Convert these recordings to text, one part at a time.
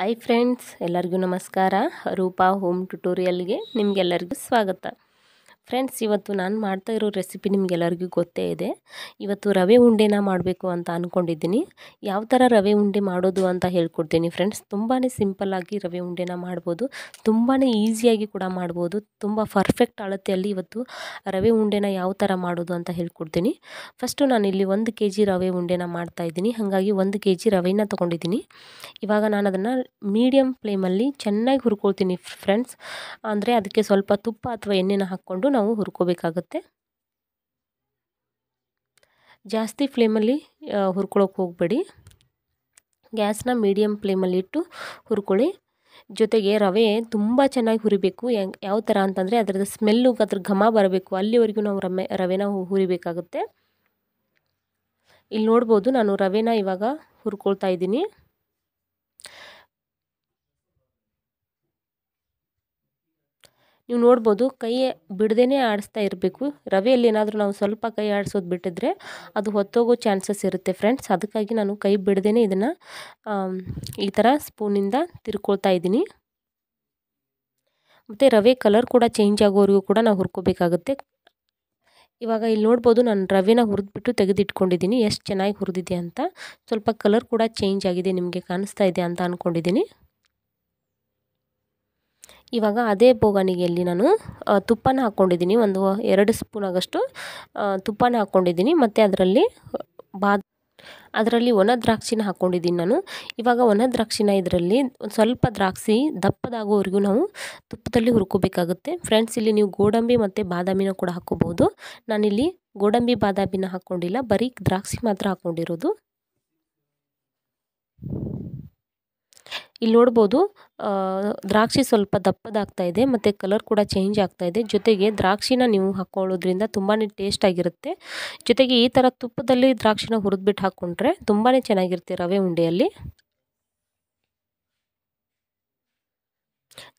hi friends ಎಲ್ಲರಿಗೂ ನಮಸ್ಕಾರ Roopa home ಟ್ಯುಟೋರಿಯಲ್ಗೆ ನಿಮಗೆಲ್ಲರಿಗೂ ಸ್ವಾಗತ ಫ್ರೆಂಡ್ಸ್ ಇವತ್ತು ನಾನು ಮಾಡ್ತಾ ಇರೋ ರೆಸಿಪಿ ನಿಮಗೆಲ್ಲರಿಗೂ ಗೊತ್ತೇ ಇದೆ ಇವತ್ತು ರವೆ ಉಂಡೆನ ಮಾಡಬೇಕು ಅಂತ ಅಂದ್ಕೊಂಡಿದ್ದೀನಿ ಯಾವ ಥರ ರವೆ ಉಂಡೆ ಮಾಡೋದು ಅಂತ ಹೇಳ್ಕೊಡ್ತೀನಿ ಫ್ರೆಂಡ್ಸ್ ತುಂಬಾ ಸಿಂಪಲ್ಲಾಗಿ ರವೆ ಉಂಡೆನ ಮಾಡ್ಬೋದು ತುಂಬಾ ಈಸಿಯಾಗಿ ಕೂಡ ಮಾಡ್ಬೋದು ತುಂಬ ಪರ್ಫೆಕ್ಟ್ ಅಳತೆಯಲ್ಲಿ ಇವತ್ತು ರವೆ ಉಂಡೆನ ಯಾವ ಥರ ಮಾಡೋದು ಅಂತ ಹೇಳ್ಕೊಡ್ತೀನಿ ಫಸ್ಟು ನಾನಿಲ್ಲಿ ಒಂದು ಕೆ ಜಿ ರವೆ ಉಂಡೆನ ಮಾಡ್ತಾಯಿದ್ದೀನಿ ಹಾಗಾಗಿ ಒಂದು ಕೆ ಜಿ ರವೆನ ತೊಗೊಂಡಿದ್ದೀನಿ ಇವಾಗ ನಾನು ಅದನ್ನು ಮೀಡಿಯಮ್ ಫ್ಲೇಮಲ್ಲಿ ಚೆನ್ನಾಗಿ ಹುರ್ಕೊಳ್ತೀನಿ ಫ್ರೆಂಡ್ಸ್ ಅಂದರೆ ಅದಕ್ಕೆ ಸ್ವಲ್ಪ ತುಪ್ಪ ಅಥವಾ ಎಣ್ಣೆನ ಹಾಕ್ಕೊಂಡು ನಾವು ಹುರ್ಕೋಬೇಕಾಗುತ್ತೆ ಜಾಸ್ತಿ ಫ್ಲೇಮಲ್ಲಿ ಹುರ್ಕೊಳ್ಳೋಕೆ ಹೋಗಬೇಡಿ ಗ್ಯಾಸ್ನ ಮೀಡಿಯಮ್ ಫ್ಲೇಮಲ್ಲಿಟ್ಟು ಹುರ್ಕೊಳ್ಳಿ ಜೊತೆಗೆ ರವೆ ತುಂಬ ಚೆನ್ನಾಗಿ ಹುರಿಬೇಕು ಯಾವ ಥರ ಅಂತಂದರೆ ಅದರದ್ದು ಸ್ಮೆಲ್ಲು ಅದ್ರ ಘಮ ಬರಬೇಕು ಅಲ್ಲಿವರೆಗೂ ನಾವು ರಮೆ ರವೆನ ಹುರಿಬೇಕಾಗುತ್ತೆ ಇಲ್ಲಿ ನೋಡ್ಬೋದು ನಾನು ರವೆನ ಇವಾಗ ಹುರ್ಕೊಳ್ತಾ ಇದ್ದೀನಿ ನೀವು ನೋಡ್ಬೋದು ಕೈ ಬಿಡದೇ ಆಡಿಸ್ತಾ ಇರಬೇಕು ರವೆಯಲ್ಲಿ ಏನಾದರೂ ನಾವು ಸ್ವಲ್ಪ ಕೈ ಆಡಿಸೋದು ಬಿಟ್ಟಿದ್ರೆ ಅದು ಹೊತ್ತೋಗೋ ಚಾನ್ಸಸ್ ಇರುತ್ತೆ ಫ್ರೆಂಡ್ಸ್ ಅದಕ್ಕಾಗಿ ನಾನು ಕೈ ಬಿಡದೇ ಇದನ್ನು ಈ ಥರ ಸ್ಪೂನಿಂದ ತಿರ್ಕೊಳ್ತಾ ಇದ್ದೀನಿ ಮತ್ತು ರವೆ ಕಲರ್ ಕೂಡ ಚೇಂಜ್ ಆಗೋವರೆಗೂ ಕೂಡ ನಾವು ಹುರ್ಕೋಬೇಕಾಗುತ್ತೆ ಇವಾಗ ಇಲ್ಲಿ ನೋಡ್ಬೋದು ನಾನು ರವೆನ ಹುರಿದ್ಬಿಟ್ಟು ತೆಗೆದಿಟ್ಕೊಂಡಿದ್ದೀನಿ ಎಷ್ಟು ಚೆನ್ನಾಗಿ ಹುರಿದಿದೆ ಅಂತ ಸ್ವಲ್ಪ ಕಲರ್ ಕೂಡ ಚೇಂಜ್ ಆಗಿದೆ ನಿಮಗೆ ಕಾಣಿಸ್ತಾ ಇದೆ ಅಂತ ಅಂದ್ಕೊಂಡಿದ್ದೀನಿ ಇವಾಗ ಅದೇ ಬೋಗಣಿಗೆಯಲ್ಲಿ ನಾನು ತುಪ್ಪನ ಹಾಕ್ಕೊಂಡಿದ್ದೀನಿ ಒಂದು ಎರಡು ಸ್ಪೂನ್ ಆಗಷ್ಟು ತುಪ್ಪನ ಹಾಕ್ಕೊಂಡಿದ್ದೀನಿ ಮತ್ತು ಅದರಲ್ಲಿ ಬಾದ ಅದರಲ್ಲಿ ಒಣ ದ್ರಾಕ್ಷಿನ ಹಾಕ್ಕೊಂಡಿದ್ದೀನಿ ನಾನು ಇವಾಗ ಒಣ ದ್ರಾಕ್ಷಿನ ಇದರಲ್ಲಿ ಒಂದು ಸ್ವಲ್ಪ ದ್ರಾಕ್ಷಿ ದಪ್ಪದಾಗೋವರೆಗೂ ನಾವು ತುಪ್ಪದಲ್ಲಿ ಹುರ್ಕೋಬೇಕಾಗುತ್ತೆ ಫ್ರೆಂಡ್ಸ್ ಇಲ್ಲಿ ನೀವು ಗೋಡಂಬಿ ಮತ್ತು ಬಾದಾಮಿನ ಕೂಡ ಹಾಕ್ಕೋಬೋದು ನಾನಿಲ್ಲಿ ಗೋಡಂಬಿ ಬಾದಾಮಿನ ಹಾಕ್ಕೊಂಡಿಲ್ಲ ಬರೀ ದ್ರಾಕ್ಷಿ ಮಾತ್ರ ಹಾಕ್ಕೊಂಡಿರೋದು ಇಲ್ಲಿ ನೋಡ್ಬೋದು ದ್ರಾಕ್ಷಿ ಸ್ವಲ್ಪ ದಪ್ಪದಾಗ್ತಾ ಇದೆ ಮತ್ತು ಕಲರ್ ಕೂಡ ಚೇಂಜ್ ಆಗ್ತಾ ಇದೆ ಜೊತೆಗೆ ದ್ರಾಕ್ಷಿನ ನೀವು ಹಾಕ್ಕೊಳ್ಳೋದ್ರಿಂದ ತುಂಬಾ ಟೇಸ್ಟ್ ಆಗಿರುತ್ತೆ ಜೊತೆಗೆ ಈ ಥರ ತುಪ್ಪದಲ್ಲಿ ದ್ರಾಕ್ಷಿನ ಹುರಿದ್ಬಿಟ್ಟು ಹಾಕ್ಕೊಂಡ್ರೆ ತುಂಬಾ ಚೆನ್ನಾಗಿರುತ್ತೆ ರವೆ ಉಂಡೆಯಲ್ಲಿ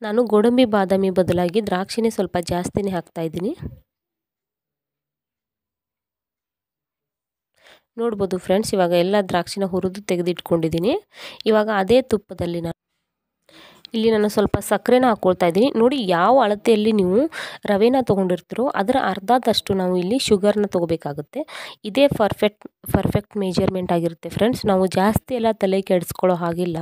ನಾನು ಗೋಡಂಬಿ ಬಾದಾಮಿ ಬದಲಾಗಿ ದ್ರಾಕ್ಷಿನೇ ಸ್ವಲ್ಪ ಜಾಸ್ತಿನೇ ಹಾಕ್ತಾ ಇದ್ದೀನಿ ನೋಡ್ಬೋದು ಫ್ರೆಂಡ್ಸ್ ಇವಾಗ ಎಲ್ಲ ದ್ರಾಕ್ಷಿನ ಹುರಿದು ತೆಗೆದಿಟ್ಕೊಂಡಿದ್ದೀನಿ ಇವಾಗ ಅದೇ ತುಪ್ಪದಲ್ಲಿ ನಾನು ಇಲ್ಲಿ ನಾನು ಸ್ವಲ್ಪ ಸಕ್ಕರೆನ ಹಾಕ್ಕೊಳ್ತಾ ಇದ್ದೀನಿ ನೋಡಿ ಯಾವ ಅಳತೆಯಲ್ಲಿ ನೀವು ರವೆನ ತೊಗೊಂಡಿರ್ತೀರೋ ಅದರ ಅರ್ಧದಷ್ಟು ನಾವು ಇಲ್ಲಿ ಶುಗರ್ನ ತೊಗೋಬೇಕಾಗುತ್ತೆ ಇದೇ ಪರ್ಫೆಕ್ಟ್ ಪರ್ಫೆಕ್ಟ್ ಮೇಜರ್ಮೆಂಟ್ ಆಗಿರುತ್ತೆ ಫ್ರೆಂಡ್ಸ್ ನಾವು ಜಾಸ್ತಿ ಎಲ್ಲ ತಲೆ ಕೆಡಿಸ್ಕೊಳ್ಳೋ ಹಾಗಿಲ್ಲ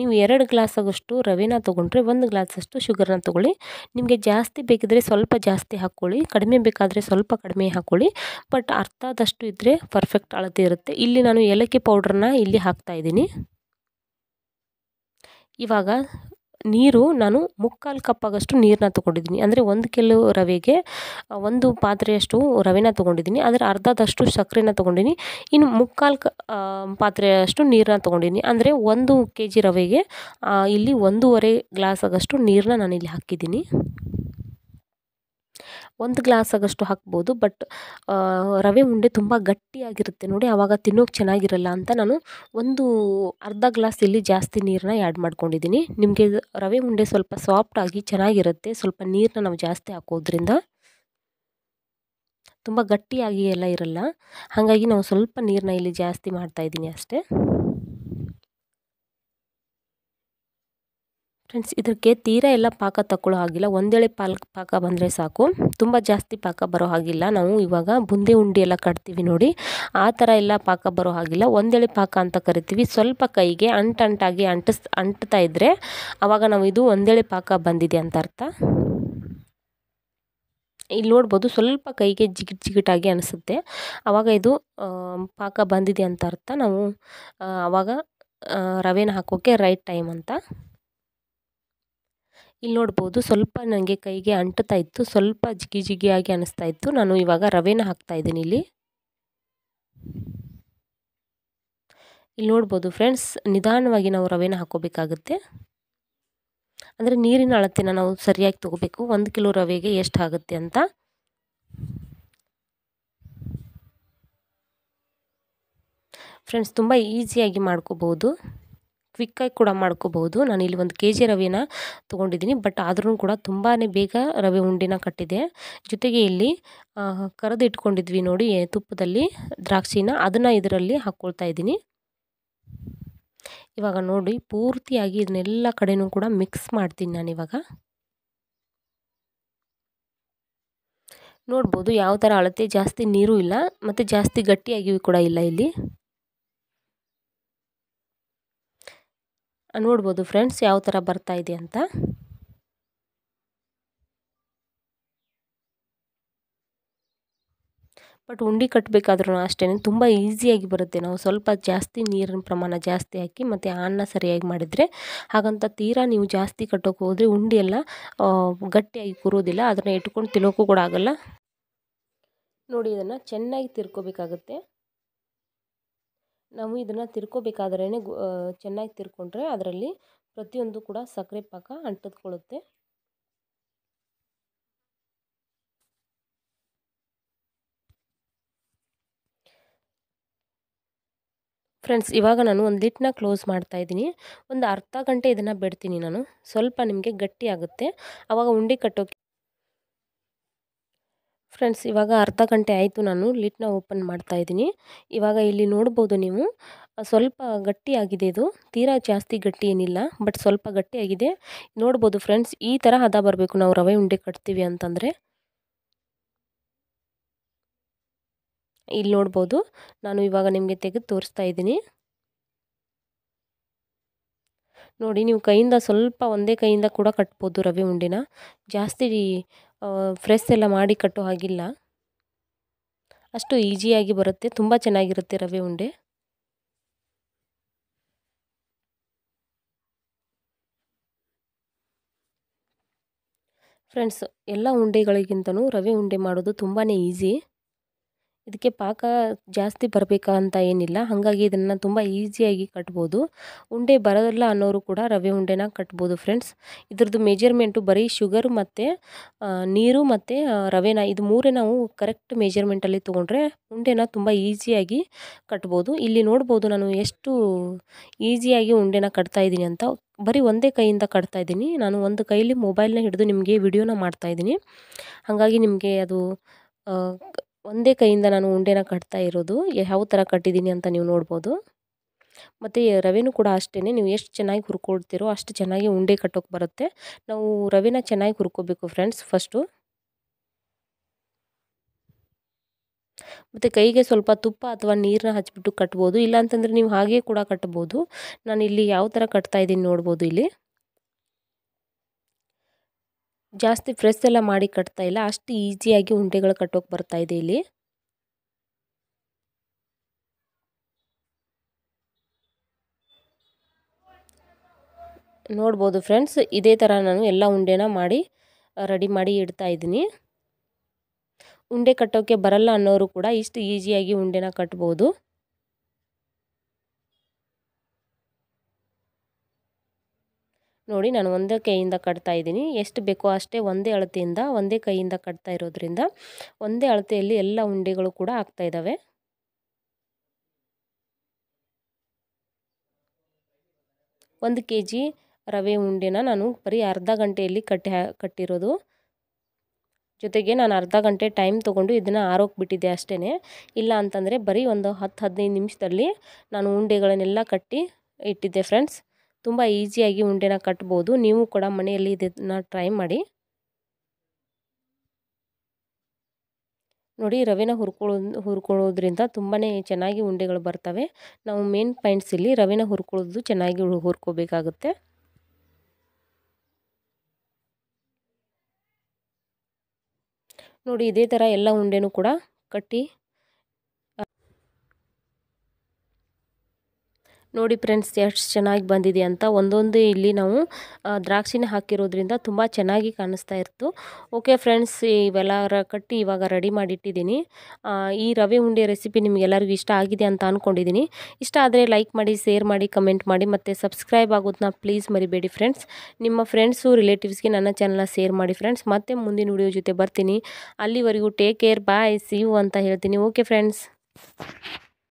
ನೀವು ಎರಡು ಗ್ಲಾಸ್ ಆಗೋಷ್ಟು ರವೆನ ತೊಗೊಂಡ್ರೆ ಒಂದು ಗ್ಲಾಸಷ್ಟು ಶುಗರ್ನ ತೊಗೊಳ್ಳಿ ನಿಮಗೆ ಜಾಸ್ತಿ ಬೇಕಿದ್ರೆ ಸ್ವಲ್ಪ ಜಾಸ್ತಿ ಹಾಕ್ಕೊಳ್ಳಿ ಕಡಿಮೆ ಬೇಕಾದರೆ ಸ್ವಲ್ಪ ಕಡಿಮೆ ಹಾಕ್ಕೊಳ್ಳಿ ಬಟ್ ಅರ್ಧದಷ್ಟು ಇದ್ದರೆ ಪರ್ಫೆಕ್ಟ್ ಅಳತೆ ಇರುತ್ತೆ ಇಲ್ಲಿ ನಾನು ಏಲಕ್ಕಿ ಪೌಡ್ರನ್ನ ಇಲ್ಲಿ ಹಾಕ್ತಾ ಇದ್ದೀನಿ ಇವಾಗ ನೀರು ನಾನು ಮುಕ್ಕಾಲು ಕಪ್ಪಾಗಷ್ಟು ನೀರನ್ನ ತೊಗೊಂಡಿದ್ದೀನಿ ಅಂದರೆ ಒಂದು ಕೆಲವು ರವೆಗೆ ಒಂದು ಪಾತ್ರೆಯಷ್ಟು ರವೆನ ತೊಗೊಂಡಿದ್ದೀನಿ ಅಂದರೆ ಅರ್ಧದಷ್ಟು ಸಕ್ಕರೆನ ತೊಗೊಂಡಿನಿ ಇನ್ನು ಮುಕ್ಕಾಲು ಕ ಪಾತ್ರೆಯಷ್ಟು ನೀರನ್ನ ತೊಗೊಂಡಿದ್ದೀನಿ ಅಂದರೆ ಒಂದು ಕೆ ಜಿ ರವೆಗೆ ಇಲ್ಲಿ ಒಂದೂವರೆ ಗ್ಲಾಸ್ ಆಗೋಷ್ಟು ನೀರನ್ನ ನಾನಿಲ್ಲಿ ಹಾಕಿದ್ದೀನಿ ಒಂದು ಗ್ಲಾಸ್ ಹಾಕ್ಬೋದು ಬಟ್ ರವೆ ಉಂಡೆ ತುಂಬ ಗಟ್ಟಿಯಾಗಿರುತ್ತೆ ನೋಡಿ ಆವಾಗ ತಿನ್ನೋಕೆ ಚೆನ್ನಾಗಿರಲ್ಲ ಅಂತ ನಾನು ಒಂದು ಅರ್ಧ ಗ್ಲಾಸ್ ಇಲ್ಲಿ ಜಾಸ್ತಿ ನೀರನ್ನ ಆ್ಯಡ್ ಮಾಡ್ಕೊಂಡಿದ್ದೀನಿ ನಿಮಗೆ ರವೆ ಉಂಡೆ ಸ್ವಲ್ಪ ಸಾಫ್ಟಾಗಿ ಚೆನ್ನಾಗಿರುತ್ತೆ ಸ್ವಲ್ಪ ನೀರನ್ನ ನಾವು ಜಾಸ್ತಿ ಹಾಕೋದ್ರಿಂದ ತುಂಬ ಗಟ್ಟಿಯಾಗಿ ಎಲ್ಲ ಇರಲ್ಲ ಹಾಗಾಗಿ ನಾವು ಸ್ವಲ್ಪ ನೀರನ್ನ ಇಲ್ಲಿ ಜಾಸ್ತಿ ಮಾಡ್ತಾಯಿದ್ದೀನಿ ಅಷ್ಟೇ ಫ್ರೆಂಡ್ಸ್ ಇದಕ್ಕೆ ತೀರ ಎಲ್ಲ ಪಾಕ ತಗೊಳ್ಳೋ ಹಾಗಿಲ್ಲ ಒಂದೇಳೆ ಪಾಲ್ ಪಾಕ ಬಂದರೆ ಸಾಕು ತುಂಬ ಜಾಸ್ತಿ ಪಾಕ ಬರೋ ಹಾಗಿಲ್ಲ ನಾವು ಇವಾಗ ಬುಂದಿ ಉಂಡೆ ಎಲ್ಲ ಕಟ್ತೀವಿ ನೋಡಿ ಆ ಥರ ಎಲ್ಲ ಪಾಕ ಬರೋ ಹಾಗಿಲ್ಲ ಒಂದೇಳೆ ಪಾಕ ಅಂತ ಕರಿತೀವಿ ಸ್ವಲ್ಪ ಕೈಗೆ ಅಂಟಂಟಾಗಿ ಅಂಟಿಸ್ ಅಂಟ್ತಾ ಇದ್ದರೆ ಆವಾಗ ನಾವು ಇದು ಒಂದೇಳೆ ಪಾಕ ಬಂದಿದೆ ಅಂತ ಅರ್ಥ ಇಲ್ಲಿ ನೋಡ್ಬೋದು ಸ್ವಲ್ಪ ಕೈಗೆ ಜಿಗಿಟ್ ಜಿಗಿಟಾಗಿ ಅನಿಸುತ್ತೆ ಆವಾಗ ಇದು ಪಾಕ ಬಂದಿದೆ ಅಂತ ಅರ್ಥ ನಾವು ಆವಾಗ ರವೆನ ಹಾಕೋಕ್ಕೆ ರೈಟ್ ಟೈಮ್ ಅಂತ ಇಲ್ಲಿ ನೋಡ್ಬೋದು ಸ್ವಲ್ಪ ನನಗೆ ಕೈಗೆ ಅಂಟುತ್ತಾ ಇತ್ತು ಸ್ವಲ್ಪ ಜಿಗಿ ಜಿಗಿಯಾಗಿ ಅನ್ನಿಸ್ತಾ ಇತ್ತು ನಾನು ಇವಾಗ ರವೆನ ಹಾಕ್ತಾ ಇದ್ದೀನಿ ಇಲ್ಲಿ ಇಲ್ಲಿ ನೋಡ್ಬೋದು ಫ್ರೆಂಡ್ಸ್ ನಿಧಾನವಾಗಿ ನಾವು ರವೆನ ಹಾಕೋಬೇಕಾಗುತ್ತೆ ಅಂದರೆ ನೀರಿನ ಅಳತೆನ ನಾವು ಸರಿಯಾಗಿ ತೊಗೋಬೇಕು ಒಂದು ಕಿಲೋ ರವೆಗೆ ಎಷ್ಟು ಆಗುತ್ತೆ ಅಂತ ಫ್ರೆಂಡ್ಸ್ ತುಂಬ ಈಸಿಯಾಗಿ ಮಾಡ್ಕೋಬೋದು ಕ್ವಿಕ್ಕಾಗಿ ಕೂಡ ಮಾಡ್ಕೋಬಹುದು ನಾನು ಇಲ್ಲಿ ಒಂದು ಕೆ ಜಿ ರವೆನ ತೊಗೊಂಡಿದ್ದೀನಿ ಬಟ್ ಆದ್ರೂ ಕೂಡ ತುಂಬಾ ಬೇಗ ರವೆ ಉಂಡೆನ ಕಟ್ಟಿದೆ ಜೊತೆಗೆ ಇಲ್ಲಿ ಕರೆದು ಇಟ್ಕೊಂಡಿದ್ವಿ ನೋಡಿ ತುಪ್ಪದಲ್ಲಿ ದ್ರಾಕ್ಷಿನ ಅದನ್ನು ಇದರಲ್ಲಿ ಹಾಕ್ಕೊಳ್ತಾ ಇದ್ದೀನಿ ಇವಾಗ ನೋಡಿ ಪೂರ್ತಿಯಾಗಿ ಇದನ್ನೆಲ್ಲ ಕಡೆನೂ ಕೂಡ ಮಿಕ್ಸ್ ಮಾಡ್ತೀನಿ ನಾನಿವಾಗ ನೋಡ್ಬೋದು ಯಾವ ಥರ ಅಳತೆ ಜಾಸ್ತಿ ನೀರು ಇಲ್ಲ ಮತ್ತು ಜಾಸ್ತಿ ಗಟ್ಟಿಯಾಗಿಯೂ ಕೂಡ ಇಲ್ಲ ಇಲ್ಲಿ ನೋಡ್ಬೋದು ಫ್ರೆಂಡ್ಸ್ ಯಾವ ಥರ ಬರ್ತಾ ಇದೆ ಅಂತ ಬಟ್ ಉಂಡಿ ಕಟ್ಟಬೇಕಾದ್ರೂ ಅಷ್ಟೇ ತುಂಬ ಈಸಿಯಾಗಿ ಬರುತ್ತೆ ನಾವು ಸ್ವಲ್ಪ ಜಾಸ್ತಿ ನೀರಿನ ಪ್ರಮಾಣ ಜಾಸ್ತಿ ಹಾಕಿ ಮತ್ತು ಅನ್ನ ಸರಿಯಾಗಿ ಮಾಡಿದರೆ ಹಾಗಂತ ತೀರಾ ನೀವು ಜಾಸ್ತಿ ಕಟ್ಟೋಕೆ ಹೋದರೆ ಉಂಡೆ ಎಲ್ಲ ಗಟ್ಟಿಯಾಗಿ ಕೂರೋದಿಲ್ಲ ಅದನ್ನು ಇಟ್ಕೊಂಡು ತಿನ್ನೋಕ್ಕೂ ಕೂಡ ಆಗಲ್ಲ ನೋಡಿ ಇದನ್ನು ಚೆನ್ನಾಗಿ ತಿರ್ಕೋಬೇಕಾಗುತ್ತೆ ನಾವು ಇದನ್ನು ತಿರ್ಕೋಬೇಕಾದ್ರೇ ಚೆನ್ನಾಗಿ ತಿರ್ಕೊಂಡ್ರೆ ಅದರಲ್ಲಿ ಪ್ರತಿಯೊಂದು ಕೂಡ ಸಕ್ಕರೆ ಪಾಕ ಅಂಟಿದ್ಕೊಳ್ಳುತ್ತೆ ಫ್ರೆಂಡ್ಸ್ ಇವಾಗ ನಾನು ಒಂದು ಲಿಟ್ನ ಕ್ಲೋಸ್ ಮಾಡ್ತಾ ಇದ್ದೀನಿ ಒಂದು ಅರ್ಧ ಗಂಟೆ ಇದನ್ನು ಬಿಡ್ತೀನಿ ನಾನು ಸ್ವಲ್ಪ ನಿಮಗೆ ಗಟ್ಟಿ ಆಗುತ್ತೆ ಆವಾಗ ಉಂಡೆ ಕಟ್ಟೋಕೆ ಫ್ರೆಂಡ್ಸ್ ಇವಾಗ ಅರ್ಧ ಗಂಟೆ ಆಯಿತು ನಾನು ಲಿಟ್ನ ಓಪನ್ ಮಾಡ್ತಾ ಇದ್ದೀನಿ ಇವಾಗ ಇಲ್ಲಿ ನೋಡ್ಬೋದು ನೀವು ಸ್ವಲ್ಪ ಗಟ್ಟಿಯಾಗಿದೆ ಇದು ತೀರಾ ಜಾಸ್ತಿ ಗಟ್ಟಿ ಏನಿಲ್ಲ ಬಟ್ ಸ್ವಲ್ಪ ಗಟ್ಟಿಯಾಗಿದೆ ನೋಡ್ಬೋದು ಫ್ರೆಂಡ್ಸ್ ಈ ಥರ ಹದ ಬರಬೇಕು ನಾವು ರವೆ ಉಂಡೆ ಕಟ್ತೀವಿ ಅಂತಂದರೆ ಇಲ್ಲಿ ನೋಡ್ಬೋದು ನಾನು ಇವಾಗ ನಿಮಗೆ ತೆಗೆದು ತೋರಿಸ್ತಾ ಇದ್ದೀನಿ ನೋಡಿ ನೀವು ಕೈಯಿಂದ ಸ್ವಲ್ಪ ಒಂದೇ ಕೈಯಿಂದ ಕೂಡ ಕಟ್ಬೋದು ರವೆ ಉಂಡೆನ ಜಾಸ್ತಿ ಫ್ರೆಸ್ ಎಲ್ಲ ಮಾಡಿ ಕಟ್ಟೋ ಹಾಗಿಲ್ಲ ಅಷ್ಟು ಈಸಿಯಾಗಿ ಬರುತ್ತೆ ತುಂಬ ಚೆನ್ನಾಗಿರುತ್ತೆ ರವೆ ಉಂಡೆ ಫ್ರೆಂಡ್ಸ್ ಎಲ್ಲ ಉಂಡೆಗಳಿಗಿಂತನೂ ರವೆ ಉಂಡೆ ಮಾಡೋದು ತುಂಬಾ ಈಸಿ ಇದಕ್ಕೆ ಪಾಕ ಜಾಸ್ತಿ ಬರಬೇಕಾ ಅಂತ ಏನಿಲ್ಲ ಹಾಗಾಗಿ ಇದನ್ನು ತುಂಬ ಈಸಿಯಾಗಿ ಕಟ್ಬೋದು ಉಂಡೆ ಬರೋದಿಲ್ಲ ಅನ್ನೋರು ಕೂಡ ರವೆ ಉಂಡೆನ ಕಟ್ಬೋದು ಫ್ರೆಂಡ್ಸ್ ಇದ್ರದ್ದು ಮೇಜರ್ಮೆಂಟು ಬರೀ ಶುಗರ್ ಮತ್ತು ನೀರು ಮತ್ತು ರವೆನ ಇದು ಮೂರೇ ನಾವು ಕರೆಕ್ಟ್ ಮೇಜರ್ಮೆಂಟಲ್ಲಿ ತೊಗೊಂಡ್ರೆ ಉಂಡೆನ ತುಂಬ ಈಸಿಯಾಗಿ ಕಟ್ಬೋದು ಇಲ್ಲಿ ನೋಡ್ಬೋದು ನಾನು ಎಷ್ಟು ಈಸಿಯಾಗಿ ಉಂಡೆನ ಕಟ್ತಾ ಇದ್ದೀನಿ ಅಂತ ಬರೀ ಒಂದೇ ಕೈಯಿಂದ ಕಟ್ತಾ ಇದ್ದೀನಿ ನಾನು ಒಂದು ಕೈಯಲ್ಲಿ ಮೊಬೈಲ್ನ ಹಿಡಿದು ನಿಮಗೆ ವಿಡಿಯೋನ ಮಾಡ್ತಾ ಹಾಗಾಗಿ ನಿಮಗೆ ಅದು ಒಂದೇ ಕೈಯಿಂದ ನಾನು ಉಂಡೆನ ಕಟ್ತಾ ಇರೋದು ಯಾವ ಥರ ಕಟ್ಟಿದ್ದೀನಿ ಅಂತ ನೀವು ನೋಡ್ಬೋದು ಮತ್ತು ರವೆನೂ ಕೂಡ ಅಷ್ಟೇ ನೀವು ಎಷ್ಟು ಚೆನ್ನಾಗಿ ಹುರ್ಕೊಡ್ತೀರೋ ಅಷ್ಟು ಚೆನ್ನಾಗಿ ಉಂಡೆ ಕಟ್ಟೋಕೆ ಬರುತ್ತೆ ನಾವು ರವೆನ ಚೆನ್ನಾಗಿ ಹುರ್ಕೋಬೇಕು ಫ್ರೆಂಡ್ಸ್ ಫಸ್ಟು ಮತ್ತು ಕೈಗೆ ಸ್ವಲ್ಪ ತುಪ್ಪ ಅಥವಾ ನೀರನ್ನ ಹಚ್ಚಿಬಿಟ್ಟು ಕಟ್ಬೋದು ಇಲ್ಲಾಂತಂದರೆ ನೀವು ಹಾಗೆ ಕೂಡ ಕಟ್ಬೋದು ನಾನು ಇಲ್ಲಿ ಯಾವ ಥರ ಕಟ್ತಾ ಇದ್ದೀನಿ ನೋಡ್ಬೋದು ಇಲ್ಲಿ ಜಾಸ್ತಿ ಫ್ರೆಸ್ ಎಲ್ಲ ಮಾಡಿ ಕಟ್ತಾ ಇಲ್ಲ ಅಷ್ಟು ಈಸಿಯಾಗಿ ಉಂಡೆಗಳು ಕಟ್ಟೋಕೆ ಬರ್ತಾ ಇದೆ ಇಲ್ಲಿ ನೋಡ್ಬೋದು ಫ್ರೆಂಡ್ಸ್ ಇದೇ ಥರ ನಾನು ಎಲ್ಲ ಉಂಡೆನ ಮಾಡಿ ರೆಡಿ ಮಾಡಿ ಇಡ್ತಾ ಇದ್ದೀನಿ ಉಂಡೆ ಕಟ್ಟೋಕ್ಕೆ ಬರಲ್ಲ ಅನ್ನೋರು ಕೂಡ ಇಷ್ಟು ಈಸಿಯಾಗಿ ಉಂಡೆನ ಕಟ್ಬೋದು ನೋಡಿ ನಾನು ಒಂದೇ ಕೈಯಿಂದ ಕಟ್ತಾ ಇದ್ದೀನಿ ಎಷ್ಟು ಬೇಕೋ ಅಷ್ಟೇ ಒಂದೇ ಅಳತೆಯಿಂದ ಒಂದೇ ಕೈಯಿಂದ ಕಟ್ತಾ ಇರೋದ್ರಿಂದ ಒಂದೇ ಅಳತೆಯಲ್ಲಿ ಎಲ್ಲ ಉಂಡೆಗಳು ಕೂಡ ಆಗ್ತಾ ಇದ್ದಾವೆ ಒಂದು ಕೆ ಜಿ ರವೆ ಉಂಡೆನ ನಾನು ಬರೀ ಅರ್ಧ ಗಂಟೆಯಲ್ಲಿ ಕಟ್ಟಿ ಕಟ್ಟಿರೋದು ಜೊತೆಗೆ ನಾನು ಅರ್ಧ ಗಂಟೆ ಟೈಮ್ ತೊಗೊಂಡು ಇದನ್ನು ಆರೋಗ್ಬಿಟ್ಟಿದ್ದೆ ಅಷ್ಟೇ ಇಲ್ಲ ಅಂತಂದರೆ ಬರೀ ಒಂದು ಹತ್ತು ಹದಿನೈದು ನಿಮಿಷದಲ್ಲಿ ನಾನು ಉಂಡೆಗಳನ್ನೆಲ್ಲ ಕಟ್ಟಿ ಇಟ್ಟಿದ್ದೆ ಫ್ರೆಂಡ್ಸ್ ತುಂಬ ಈಸಿಯಾಗಿ ಉಂಡೆನ ಕಟ್ಬೋದು ನೀವು ಕೂಡ ಮನೆಯಲ್ಲಿ ಇದನ್ನು ಟ್ರೈ ಮಾಡಿ ನೋಡಿ ರವೆನ ಹುರ್ಕೊಳ್ಳೋ ಹುರ್ಕೊಳ್ಳೋದ್ರಿಂದ ತುಂಬಾ ಚೆನ್ನಾಗಿ ಉಂಡೆಗಳು ಬರ್ತವೆ ನಾವು ಮೇನ್ ಪಾಯಿಂಟ್ಸ್ ಇಲ್ಲಿ ರವೆನ ಹುರ್ಕೊಳ್ಳೋದು ಚೆನ್ನಾಗಿ ಹುರ್ಕೋಬೇಕಾಗುತ್ತೆ ನೋಡಿ ಇದೇ ಥರ ಎಲ್ಲ ಉಂಡೆನೂ ಕೂಡ ಕಟ್ಟಿ ನೋಡಿ ಫ್ರೆಂಡ್ಸ್ ಎಷ್ಟು ಚೆನ್ನಾಗಿ ಬಂದಿದೆ ಅಂತ ಒಂದೊಂದು ಇಲ್ಲಿ ನಾವು ದ್ರಾಕ್ಷಿನ ಹಾಕಿರೋದ್ರಿಂದ ತುಂಬ ಚೆನ್ನಾಗಿ ಕಾಣಿಸ್ತಾ ಇತ್ತು ಓಕೆ ಫ್ರೆಂಡ್ಸ್ ಇವೆಲ್ಲ ಕಟ್ಟಿ ಇವಾಗ ರೆಡಿ ಮಾಡಿಟ್ಟಿದ್ದೀನಿ ಈ ರವೆ ಉಂಡೆ ರೆಸಿಪಿ ನಿಮಗೆಲ್ಲರಿಗೂ ಇಷ್ಟ ಆಗಿದೆ ಅಂತ ಅಂದ್ಕೊಂಡಿದ್ದೀನಿ ಇಷ್ಟ ಆದರೆ ಲೈಕ್ ಮಾಡಿ ಶೇರ್ ಮಾಡಿ ಕಮೆಂಟ್ ಮಾಡಿ ಮತ್ತು ಸಬ್ಸ್ಕ್ರೈಬ್ ಆಗೋದನ್ನ ಪ್ಲೀಸ್ ಮರಿಬೇಡಿ ಫ್ರೆಂಡ್ಸ್ ನಿಮ್ಮ ಫ್ರೆಂಡ್ಸು ರಿಲೇಟಿವ್ಸ್ಗೆ ನನ್ನ ಚಾನಲ್ನ ಶೇರ್ ಮಾಡಿ ಫ್ರೆಂಡ್ಸ್ ಮತ್ತೆ ಮುಂದಿನ ವಿಡಿಯೋ ಜೊತೆ ಬರ್ತೀನಿ ಅಲ್ಲಿವರೆಗೂ take care bye see you ಅಂತ ಹೇಳ್ತೀನಿ ಓಕೆ ಫ್ರೆಂಡ್ಸ್